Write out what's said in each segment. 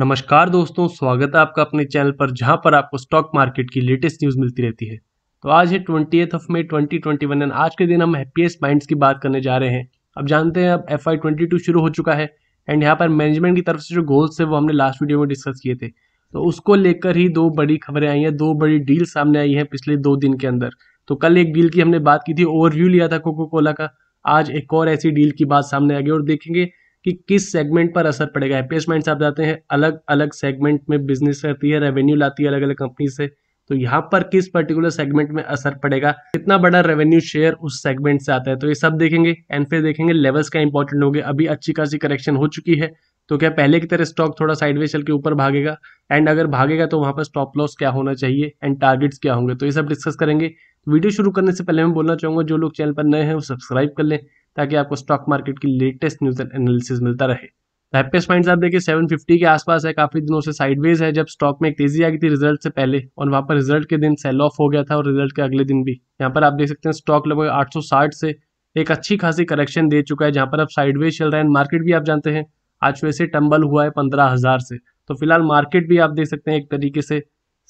नमस्कार दोस्तों स्वागत है आपका अपने चैनल पर जहां पर आपको स्टॉक मार्केट की लेटेस्ट न्यूज़ मिलती रहती है तो आज है twenty of May twenty twenty one and आज के दिन हम हैप्पीएस्ट माइंड्स की बात करने जा रहे हैं अब जानते हैं अब एफ आई ट्वेंटी टू शुरू हो चुका है एंड यहाँ पर मैनेजमेंट की तरफ से जो गोल्स थे वो हमने लास्ट वीडियो में डिस्कस किए थे तो उसको लेकर ही दो बड़ी खबरें आई हैं दो बड़ी डील सामने आई हैं पिछले दो दिन के अंदर तो कल एक डील की हमने बात की थी ओवरव्यू लिया था कोको कोला का आज एक और ऐसी डील की बात सामने आ गई और देखेंगे कि किस सेगमेंट पर असर पड़ेगा हैप्पीएस्ट माइंड आप जाते हैं अलग अलग सेगमेंट में बिजनेस करती है रेवेन्यू लाती है अलग अलग कंपनी से तो यहाँ पर किस पर्टिकुलर सेगमेंट में असर पड़ेगा कितना बड़ा रेवेन्यू शेयर उस सेगमेंट से आता है तो ये सब देखेंगे एंड फिर देखेंगे लेवल्स क्या इंपॉर्टेंट होंगे अभी अच्छी खासी करेक्शन हो चुकी है तो क्या पहले की तरह स्टॉक थोड़ा साइडवे चल के ऊपर भागेगा एंड अगर भागेगा तो वहां पर स्टॉप लॉस क्या होना चाहिए एंड टारगेट्स क्या होंगे तो ये सब डिस्कस करेंगे वीडियो शुरू करने से पहले मैं बोलना चाहूंगा जो लोग चैनल पर नए हैं वो सब्सक्राइब कर लें ताकि आपको स्टॉक मार्केट की लेटेस्ट न्यूज एंड एनालिसिस मिलता रहे हैप्पीस्ट पॉइंट आप देखिए सेवन के आसपास है काफी दिनों से साइडवेज है जब स्टॉक में एक तेजी आ गई थी रिजल्ट से पहले और वहां पर रिजल्ट के दिन सेल ऑफ हो गया था और रिजल्ट के अगले दिन भी यहाँ पर आप देख सकते हैं स्टॉक लगभग आठ से एक अच्छी खासी करेक्शन दे चुका है जहां पर अब साइडवेज चल रहा है मार्केट भी आप जानते हैं आज वैसे टम्बल हुआ है पंद्रह हजार से तो फिलहाल मार्केट भी आप देख सकते हैं एक तरीके से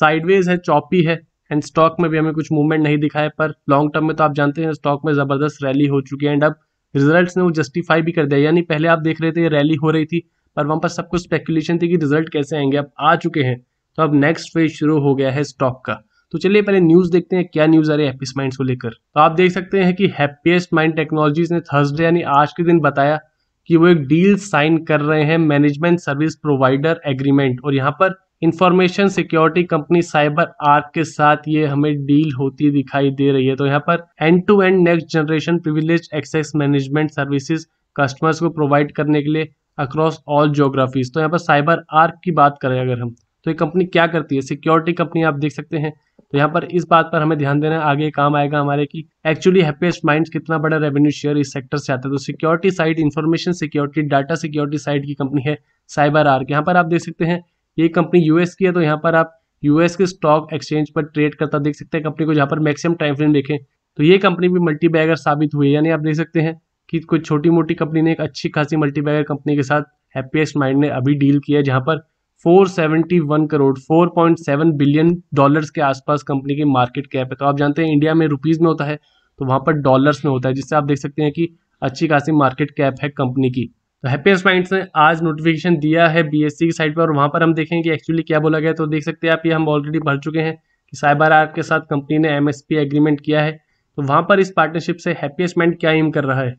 साइडवेज है चौपी है एंड स्टॉक में भी हमें कुछ मूवमेंट नहीं दिखा है पर लॉन्ग टर्म में तो आप जानते हैं स्टॉक में ज़बरदस्त रैली हो चुकी है एंड अब रिजल्ट ने वो जस्टिफाई भी कर दिया यानी पहले आप देख रहे थे रैली हो रही थी पर वहां पर सब कुछ स्पेकुलेशन थी कि रिजल्ट कैसे आएंगे अब आ चुके हैं तो अब नेक्स्ट फेज शुरू हो गया है स्टॉक का तो चलिए पहले न्यूज़ देखते हैं क्या न्यूज़ आ रही है हैप्पीस्ट माइंड्स को लेकर तो आप देख सकते हैं कि हैप्पीएस्ट माइंड टेक्नोलॉजीज ने थर्सडे यानी आज के दिन बताया कि वो एक डील साइन कर रहे हैं मैनेजमेंट सर्विस प्रोवाइडर एग्रीमेंट और यहाँ पर information security company CyberArk के साथ ये हमें डील होती दिखाई दे रही है तो यहाँ पर end to end next generation privilege access management services customers को प्रोवाइड करने के लिए अक्रॉस ऑल जोग्राफीज तो यहाँ पर साइबर आर्क की बात करें अगर हम तो ये कंपनी क्या करती है सिक्योरिटी कंपनी आप देख सकते हैं तो यहाँ पर इस बात पर हमें ध्यान देना आगे काम आएगा हमारे की एक्चुअली हैप्पीएस्ट माइंड कितना बड़ा रेवेन्यू शेयर इस सेक्टर से आता है तो security side information security data security side की कंपनी है साइबर आर्क यहाँ पर आप देख सकते हैं ये कंपनी यूएस की है तो यहाँ पर आप यूएस के स्टॉक एक्सचेंज पर ट्रेड करता देख सकते हैं कंपनी को जहाँ पर मैक्सिमम टाइम फ्रेम देखें तो ये कंपनी भी मल्टी बैगर साबित हुई यानी आप देख सकते हैं कि कोई छोटी मोटी कंपनी ने एक अच्छी खासी मल्टी बैगर कंपनी के साथ हैप्पीएस्ट माइंड ने अभी डील किया जहाँ पर 471 करोड़ 4.7 बिलियन डॉलर्स के आसपास कंपनी की मार्केट कैप है तो आप जानते हैं इंडिया में रुपीज़ में होता है तो वहाँ पर डॉलर्स में होता है जिससे आप देख सकते हैं कि अच्छी खासी मार्केट कैप है कंपनी की तो हैप्पीएस्ट माइंड्स ने आज नोटिफिकेशन दिया है बीएससी की साइट पर और वहाँ पर हम देखेंगे कि एक्चुअली क्या बोला गया तो देख सकते हैं आप ये हम ऑलरेडी भर चुके हैं कि साइबर आर्ट के साथ कंपनी ने एमएसपी एग्रीमेंट किया है तो वहाँ पर इस पार्टनरशिप से हैप्पीएस्ट माइंड क्या एम कर रहा है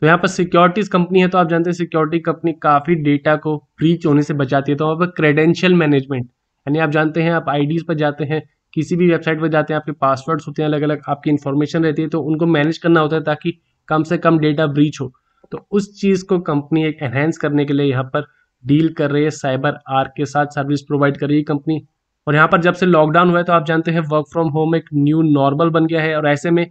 तो यहाँ पर सिक्योरिटीज कंपनी है तो आप जानते हैं सिक्योरिटी कंपनी काफ़ी डेटा को ब्रीच होने से बचाती है तो वहाँ पर क्रेडेंशियल मैनेजमेंट यानी आप जानते हैं आप आईडीज़ पर जाते हैं किसी भी वेबसाइट पर जाते हैं आपके पासवर्ड्स होते हैं अलग अलग आपकी इन्फॉर्मेशन रहती है तो उनको मैनेज करना होता है ताकि कम से कम डेटा ब्रीच हो तो उस चीज़ को कंपनी एक एनहेंस करने के लिए यहाँ पर डील कर रही है साइबर आर के साथ सर्विस प्रोवाइड कर रही है कंपनी और यहाँ पर जब से लॉकडाउन हुआ है तो आप जानते हैं वर्क फ्रॉम होम एक न्यू नॉर्मल बन गया है और ऐसे में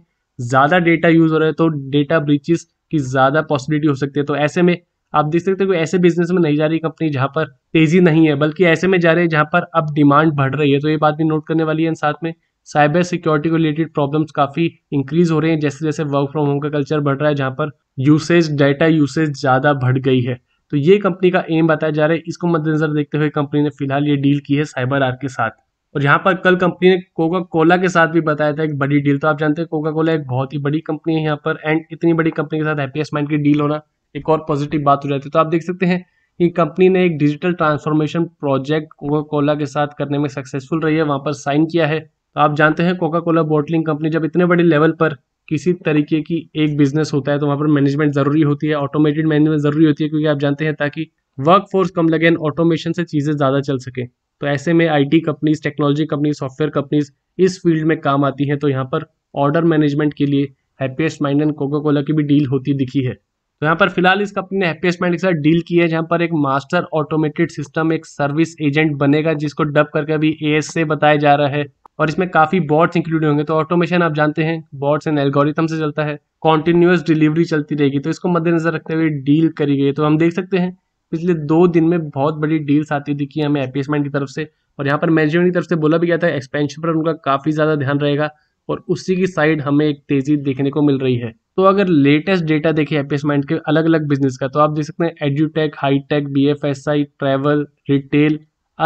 ज़्यादा डेटा यूज़ हो रहा है तो डेटा ब्रीचेस की ज़्यादा पॉसिबिलिटी हो सकती है तो ऐसे में आप देख सकते हो ऐसे बिजनेस में नहीं जा रही कंपनी जहां पर तेज़ी नहीं है बल्कि ऐसे में जा रही है जहां पर अब डिमांड बढ़ रही है तो ये बात भी नोट करने वाली है साथ में साइबर सिक्योरिटी को रिलेटेड प्रॉब्लम्स काफ़ी इंक्रीज हो रहे हैं जैसे जैसे वर्क फ्रॉम होम का कल्चर बढ़ रहा है जहाँ पर यूसेज डाटा यूसेज ज़्यादा बढ़ गई है तो ये कंपनी का एम बताया जा रहा है इसको मद्देनजर देखते हुए कंपनी ने फिलहाल ये डील की है साइबर आर के साथ और यहाँ पर कल कंपनी ने कोका कोला के साथ भी बताया था एक बड़ी डील तो आप जानते हैं कोका कोला एक बहुत ही बड़ी कंपनी है यहाँ पर एंड इतनी बड़ी कंपनी के साथ हैप्पीएस्ट माइंड की डील होना एक और पॉजिटिव बात हो जाती है तो आप देख सकते हैं कि कंपनी ने एक digital transformation project Coca Cola के साथ करने में सक्सेसफुल रही है वहाँ पर साइन किया है तो आप जानते हैं कोका कोला बॉटलिंग कंपनी जब इतने बड़े लेवल पर किसी तरीके की एक बिजनेस होता है तो वहाँ पर मैनेजमेंट ज़रूरी होती है ऑटोमेटेड मैनेजमेंट ज़रूरी होती है क्योंकि आप जानते हैं ताकि वर्क फोर्स कम लगे एंड ऑटोमेशन से चीज़ें ज़्यादा चल सके तो ऐसे में IT companies technology companies software companies इस फील्ड में काम आती हैं तो यहाँ पर ऑर्डर मैनेजमेंट के लिए Happiest Mind and Coca Cola की भी डील होती दिखी है तो यहाँ पर फिलहाल इस कंपनी ने हैप्पीएस्ट माइंड के साथ डील की है जहाँ पर एक मास्टर ऑटोमेटेड सिस्टम एक सर्विस एजेंट बनेगा जिसको डब करके अभी ए से बताया जा रहा है और इसमें काफ़ी बॉर्ड्स इंक्लूड होंगे तो ऑटोमेशन आप जानते हैं बॉट्स एंड एल्गोरिथम से चलता है कॉन्टिन्यूस डिलीवरी चलती रहेगी तो इसको मद्देनजर रखते हुए डील करी गई तो हम देख सकते हैं पिछले दो दिन में बहुत बड़ी डील्स आती दिखी हमें एपीएसमेंट की तरफ से और यहाँ पर मैनेजमेंट की तरफ से बोला भी गया था एक्सपेंशन पर उनका काफ़ी ज़्यादा ध्यान रहेगा और उसी की साइड हमें एक तेज़ी देखने को मिल रही है तो अगर लेटेस्ट डेटा देखें एपीएसमेंट के अलग अलग बिजनेस का तो आप देख सकते हैं edtech hitech B F S I travel retail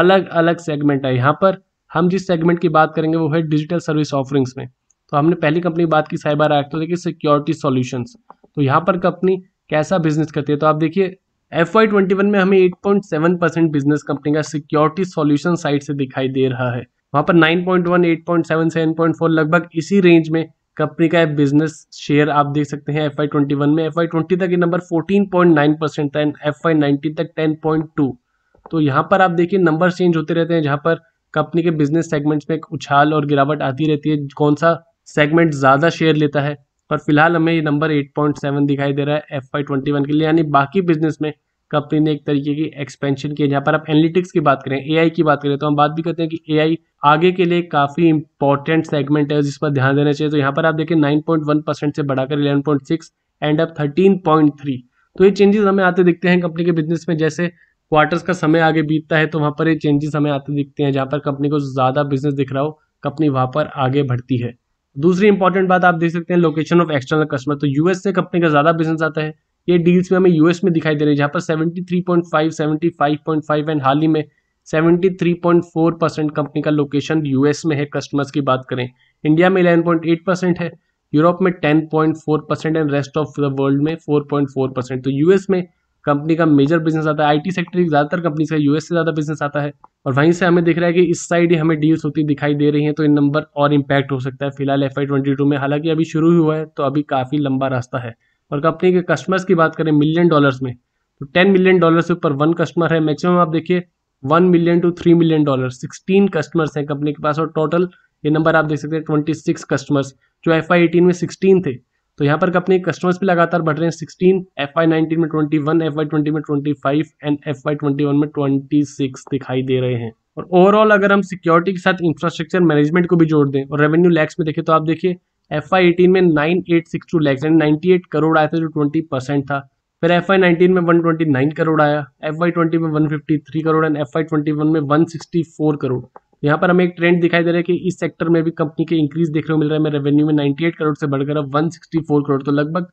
अलग अलग सेगमेंट है यहाँ पर हम जिस सेगमेंट की बात करेंगे वो है डिजिटल सर्विस ऑफरिंग्स में तो हमने पहली कंपनी बात की साइबर एक्ट तो देखिए सिक्योरिटी सोल्यूशन तो यहाँ पर कंपनी कैसा बिजनेस करती है तो आप देखिए एफ वाई ट्वेंटी वन में हमें eight point seven percent business company का सिक्योरिटी सोल्यूशन साइड से दिखाई दे रहा है वहां पर nine point one eight point seven seven point four लगभग इसी रेंज में कंपनी का बिजनेस शेयर आप देख सकते हैं एफ आई ट्वेंटी वन में एफ आई ट्वेंटी तक ये number fourteen point nine percent था एंड एफ आई नाइनटीन तक टेन पॉइंट टू तो यहाँ पर आप देखिए नंबर चेंज होते रहते हैं जहाँ पर कंपनी के बिजनेस सेगमेंट्स में एक उछाल और गिरावट आती रहती है कौन सा सेगमेंट ज़्यादा शेयर लेता है पर फिलहाल हमें ये नंबर 8.7 दिखाई दे रहा है एफ आई ट्वेंटी वन के लिए यानी बाकी बिजनेस में कंपनी ने एक तरीके की एक्सपेंशन किया जहाँ पर आप एनालिटिक्स की बात करें ए की बात करें तो हम बात भी करते हैं कि ए आगे के लिए काफ़ी इंपॉर्टेंट सेगमेंट है जिस पर ध्यान देना चाहिए तो यहाँ पर आप देखें नाइन परसेंट से बढ़ाकर 11.6 एंड अब थर्टीन तो ये चेंजेस हमें आते दिखते हैं कंपनी के बिजनेस में जैसे क्वार्टर्स का समय आगे बीतता है तो वहाँ पर ये चेंजेस हमें आते दिखते हैं जहाँ पर कंपनी को ज़्यादा बिजनेस दिख रहा हो कंपनी वहाँ पर आगे बढ़ती है दूसरी इंपॉर्टेंट बात आप देख सकते हैं लोकेशन ऑफ एक्सटर्नल कस्टमर तो यूएस से कंपनी का ज़्यादा बिजनेस आता है ये डील्स में हमें यूएस में दिखाई दे रही है जहाँ पर सेवेंटी थ्री एंड हाल ही में सेवेंटी परसेंट कंपनी का लोकेशन यूएस में है कस्टमर्स की बात करें इंडिया में इलेवन परसेंट है यूरोप में ten percent and rest of the world में फोर परसेंट तो यूएस में कंपनी का मेजर बिजनेस आता है आईटी सेक्टर की ज़्यादातर कंपनी से यूएस से ज़्यादा बिजनेस आता है और वहीं से हमें दिख रहा है कि इस साइड ही हमें डील्स होती दिखाई दे रही हैं तो इन नंबर और इम्पैक्ट हो सकता है फिलहाल एफ आई में हालांकि अभी शुरू हुआ है तो अभी काफ़ी लंबा रास्ता है और कंपनी के कस्टमर्स की बात करें मिलियन डॉलर्स में तो टेन मिलियन डॉलर से ऊपर वन कस्टमर है मैक्सिमम आप देखिए one million two three million dollar sixteen customers हैं कंपनी के पास और टोटल ये नंबर आप देख सकते हैं ट्वेंटी सिक्स कस्टमर्स जो एफ आई एटीन में सिक्सटीन थे तो यहाँ पर अपने कस्टमर्स भी लगातार बढ़ रहे हैं सिक्सटीन एफ आई नाइनटीन में twenty one F I twenty में twenty five and F I twenty one में ट्वेंटी सिक्स दिखाई दे रहे हैं और ओवरऑल अगर हम सिक्योरिटी के साथ इंफ्रास्ट्रक्चर मैनेजमेंट को भी जोड़ दें और रेवेन्यू लैक्स में देखें तो आप देखिए एफ आई एटीन में nine eight six two lakhs यानी नाइन्टी एट करोड़ आया था जो ट्वेंटी परसेंट था फिर एफ आई नाइनटीन में वन ट्वेंटी नाइन करोड़ आया एफ आई ट्वेंटी में one fifty three crore and F I twenty one में वन सिक्सटी फोर करोड़ यहाँ पर हमें एक ट्रेंड दिखाई दे रहा है कि इस सेक्टर में भी कंपनी के इंक्रीज देखने को मिल रहा है मैं रेवेन्यू में 98 करोड़ से बढ़कर अब 164 करोड़ तो लगभग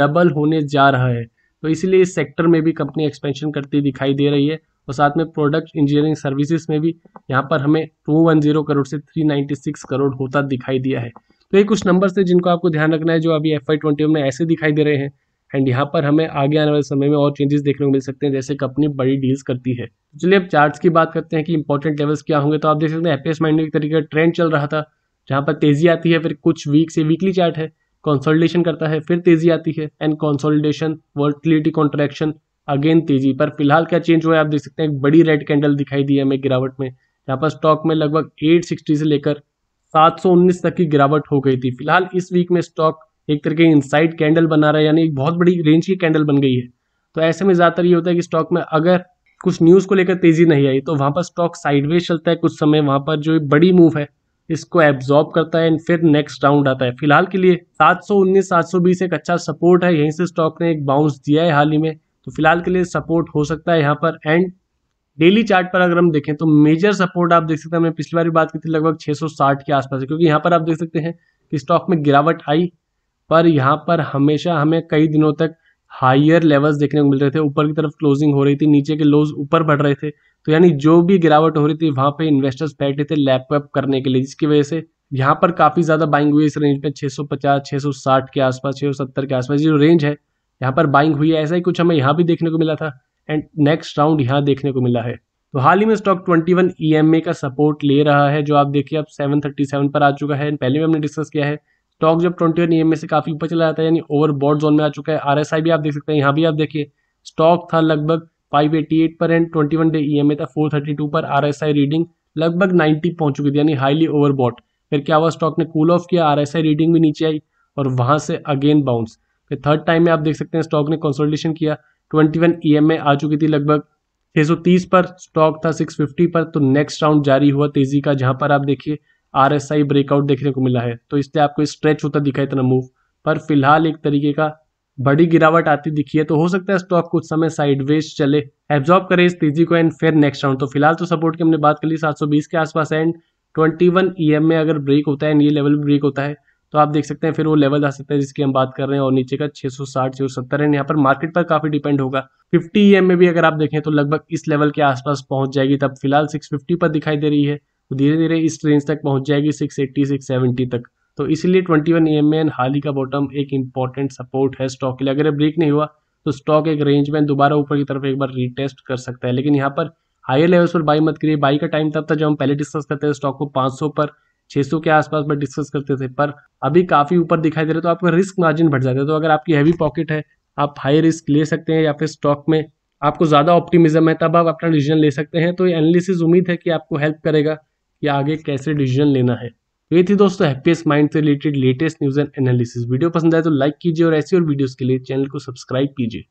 डबल होने जा रहा है तो इसीलिए इस सेक्टर में भी कंपनी एक्सपेंशन करती दिखाई दे रही है और साथ में प्रोडक्ट इंजीनियरिंग सर्विसेज में भी यहाँ पर हमें टू वन जीरो करोड़ से थ्री सिक्स करोड़ होता दिखाई दिया है तो ये कुछ नंबर्स थे जिनको आपको ध्यान रखना है जो अभी एफ आई ट्वेंटी में ऐसे दिखाई दे रहे हैं एंड यहाँ पर हमें आगे आने वाले समय में और चेंजेस देखने को मिल सकते हैं जैसे कंपनी बड़ी डील्स करती है तो चलिए अब चार्ट्स की बात करते हैं कि इंपॉर्टेंट लेवल्स क्या होंगे तो आप देख सकते हैं एपीएस माइंड के तरीके का ट्रेंड चल रहा था जहाँ पर तेजी आती है फिर कुछ वीक से वीकली चार्ट है कंसोलिडेशन करता है फिर तेजी आती है and consolidation volatility contraction again तेजी पर फिलहाल क्या चेंज हुआ है आप देख सकते हैं एक बड़ी रेड कैंडल दिखाई दी है हमें गिरावट में यहाँ पर स्टॉक में लगभग 860 से लेकर 719 तक की गिरावट हो गई थी फिलहाल इस वीक में स्टॉक एक तरह के इनसाइड कैंडल बना रहा है यानी एक बहुत बड़ी रेंज की कैंडल बन गई है तो ऐसे में ज़्यादातर ये होता है कि स्टॉक में अगर कुछ न्यूज़ को लेकर तेज़ी नहीं आई तो वहाँ पर स्टॉक साइडवेज चलता है कुछ समय वहाँ पर जो बड़ी मूव है इसको एब्जॉर्ब करता है एंड फिर नेक्स्ट राउंड आता है फिलहाल के लिए 719 720 एक अच्छा सपोर्ट है यहीं से स्टॉक ने एक बाउंस दिया है हाल ही में तो फिलहाल के लिए सपोर्ट हो सकता है यहाँ पर एंड डेली चार्ट पर अगर हम देखें तो मेजर सपोर्ट आप देख सकते हैं मैं पिछली बार भी बात की थी लगभग 660 के आसपास क्योंकि यहाँ पर आप देख सकते हैं कि स्टॉक में गिरावट आई पर यहाँ पर हमेशा हमें कई दिनों तक हायर लेवल्स देखने को मिल रहे थे ऊपर की तरफ क्लोजिंग हो रही थी नीचे के लोज ऊपर बढ़ रहे थे तो यानी जो भी गिरावट हो रही थी वहाँ पे इन्वेस्टर्स बैठे थे लैप करने के लिए जिसकी वजह से यहाँ पर काफ़ी ज़्यादा बाइंग हुई इस रेंज में 650, 660 के आसपास 670 के आसपास जो रेंज है यहाँ पर बाइंग हुई है ऐसा ही कुछ हमें यहाँ भी देखने को मिला था एंड नेक्स्ट राउंड यहाँ देखने को मिला है तो हाल ही में स्टॉक 21 वन का सपोर्ट ले रहा है जो आप देखिए अब 737 पर आ चुका है पहले भी हमने डिस्कस किया है स्टॉक जब ट्वेंटी वन ईएमए से काफ़ी ऊपर चला जाता है यानी ओवर ओवरबॉड जोन में आ चुका है आरएसआई भी आप देख सकते हैं यहाँ भी आप देखिए स्टॉक था लगभग फाइव एटी एट पर and twenty one day E M A था फोर थर्टी टू पर आर एस आई रीडिंग लगभग 90 पहुंच चुकी थी यानी हाईली ओवर ओवरबॉट फिर क्या हुआ स्टॉक ने कूल ऑफ किया आर एस आई रीडिंग भी नीचे आई और वहां से अगेन बाउंस फिर थर्ड टाइम में आप देख सकते हैं स्टॉक ने कंसोलिडेशन किया twenty one E M A आ चुकी थी लगभग सौ तीस पर स्टॉक था सिक्स फिफ्टी पर तो नेक्स्ट राउंड जारी हुआ तेजी का जहां पर आप देखिए आर एस आई ब्रेकआउट देखने को मिला है तो इसलिए आपको स्ट्रेच होता दिखा इतना मूव पर फिलहाल एक तरीके का बड़ी गिरावट आती दिखी है तो हो सकता है स्टॉक कुछ समय साइडवेज चले एब्जॉर्ब करे इस तेजी को एंड फिर नेक्स्ट राउंड तो फिलहाल तो सपोर्ट की हमने बात कर ली 720 के आसपास एंड 21 एम में अगर ब्रेक होता है एंड ये लेवल ब्रेक होता है तो आप देख सकते हैं फिर वो लेवल आ सकता है जिसकी हम बात कर रहे हैं और नीचे का 660 सत्तर एंड यहाँ पर मार्केट पर काफ़ी डिपेंड होगा 50 एम e में भी अगर आप देखें तो लगभग इस लेवल के आसपास पहुंच जाएगी तब फिलहाल 650 पर दिखाई दे रही है तो धीरे धीरे इस रेंज तक पहुंच जाएगी 680 670 तक तो इसलिए 21 वन एम हाल ही का बॉटम एक इंपॉर्टेंट सपोर्ट है स्टॉक के लिए अगर ब्रेक नहीं हुआ तो स्टॉक एक रेंज में दोबारा ऊपर की तरफ एक बार रीटेस्ट कर सकता है लेकिन यहाँ पर हायर लेवल्स पर बाई मत करिए बाई का टाइम तब था जब हम पहले डिस्कस करते थे स्टॉक को सौ पर सौ के आसपास पर डिस्कस करते थे पर अभी काफ़ी ऊपर दिखाई दे रहे तो आपका रिस्क मार्जिन बढ़ जाता है तो अगर आपकी हैवी पॉकेट है आप हाई रिस्क ले सकते हैं या फिर स्टॉक में आपको ज़्यादा ऑप्टिमिज्म है तब आप अपना डिसीजन ले सकते हैं तो ये एनालिसिस उम्मीद है कि आपको हेल्प करेगा या आगे कैसे डिसीजन लेना है तो ये थी दोस्तों हैप्पीएस्ट माइंड से related latest news and analysis video पसंद आए तो लाइक कीजिए और ऐसी और वीडियोस के लिए चैनल को सब्सक्राइब कीजिए